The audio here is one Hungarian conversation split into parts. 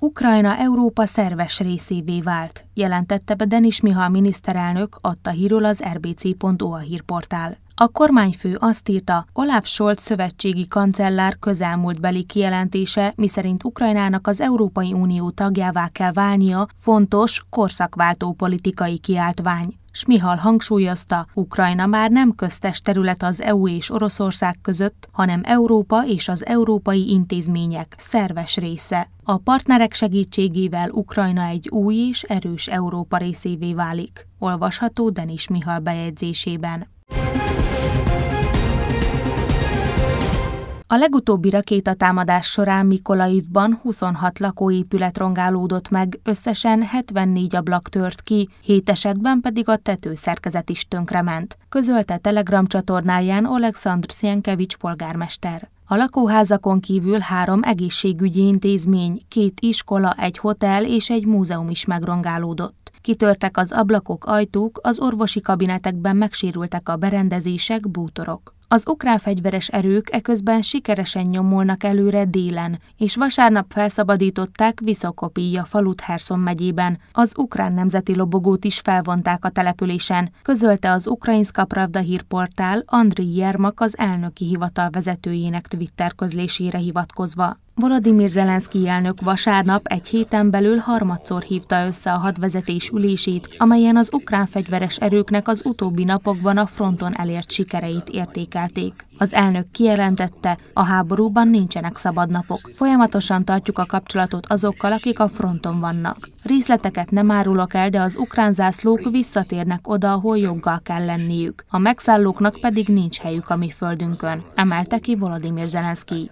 Ukrajna Európa szerves részévé vált, jelentette be Denis Miha miniszterelnök, adta hírül az rbc.ua hírportál. A kormányfő azt írta, Olaf Scholz szövetségi kancellár közelmúltbeli kijelentése, miszerint Ukrajnának az Európai Unió tagjává kell válnia, fontos, korszakváltó politikai kiáltvány. Smihal hangsúlyozta, Ukrajna már nem köztes terület az EU és Oroszország között, hanem Európa és az európai intézmények szerves része. A partnerek segítségével Ukrajna egy új és erős Európa részévé válik, olvasható Denis Mihal bejegyzésében. A legutóbbi rakétatámadás során Mikolaivban 26 lakóépület rongálódott meg, összesen 74 ablak tört ki, 7 esetben pedig a tetőszerkezet is tönkrement, közölte Telegram csatornáján Oleksandr Szienkevics polgármester. A lakóházakon kívül három egészségügyi intézmény, két iskola, egy hotel és egy múzeum is megrongálódott. Kitörtek az ablakok, ajtók, az orvosi kabinetekben megsérültek a berendezések, bútorok. Az ukrán fegyveres erők eközben sikeresen nyomulnak előre délen, és vasárnap felszabadították Viszokopíja falut Herson megyében. Az ukrán nemzeti lobogót is felvonták a településen, közölte az Ukrainska Pravda hírportál Andriy Jermak az elnöki hivatal vezetőjének Twitter közlésére hivatkozva. Volodymyr Zelenszky elnök vasárnap egy héten belül harmadszor hívta össze a hadvezetés ülését, amelyen az ukrán fegyveres erőknek az utóbbi napokban a fronton elért sikereit értékelték. Az elnök kijelentette, a háborúban nincsenek szabad napok. Folyamatosan tartjuk a kapcsolatot azokkal, akik a fronton vannak. Részleteket nem árulok el, de az ukrán zászlók visszatérnek oda, ahol joggal kell lenniük. A megszállóknak pedig nincs helyük a mi földünkön, emelte ki Volodymyr Zelenszky.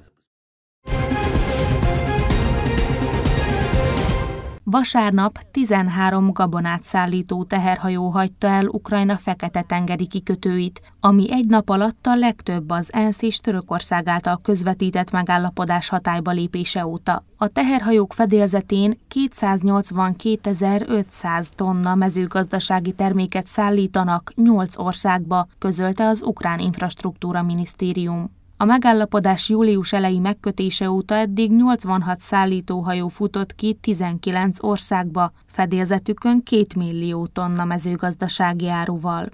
Vasárnap 13 gabonát szállító teherhajó hagyta el Ukrajna fekete-tengeri kikötőit, ami egy nap alatt a legtöbb az ENSZ és Törökország által közvetített megállapodás hatályba lépése óta. A teherhajók fedélzetén 282.500 tonna mezőgazdasági terméket szállítanak 8 országba, közölte az Ukrán Infrastruktúra Minisztérium. A megállapodás július elejé megkötése óta eddig 86 szállítóhajó futott ki 19 országba, fedélzetükön 2 millió tonna mezőgazdasági áruval.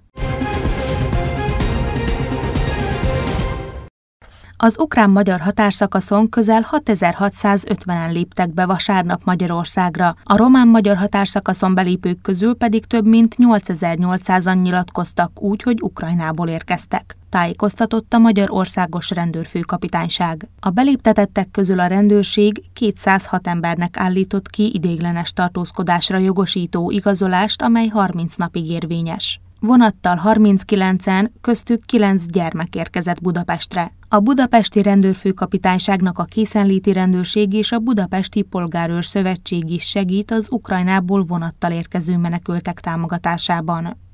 Az ukrán-magyar határszakaszon közel 6650-en léptek be vasárnap Magyarországra, a román-magyar határszakaszon belépők közül pedig több mint 8800-an nyilatkoztak úgy, hogy Ukrajnából érkeztek tájékoztatott a Magyar Országos Rendőrfőkapitányság. A beléptetettek közül a rendőrség 206 embernek állított ki idéglenes tartózkodásra jogosító igazolást, amely 30 napig érvényes. Vonattal 39-en, köztük 9 gyermek érkezett Budapestre. A budapesti rendőrfőkapitányságnak a készenléti rendőrség és a budapesti polgárőr szövetség is segít az Ukrajnából vonattal érkező menekültek támogatásában.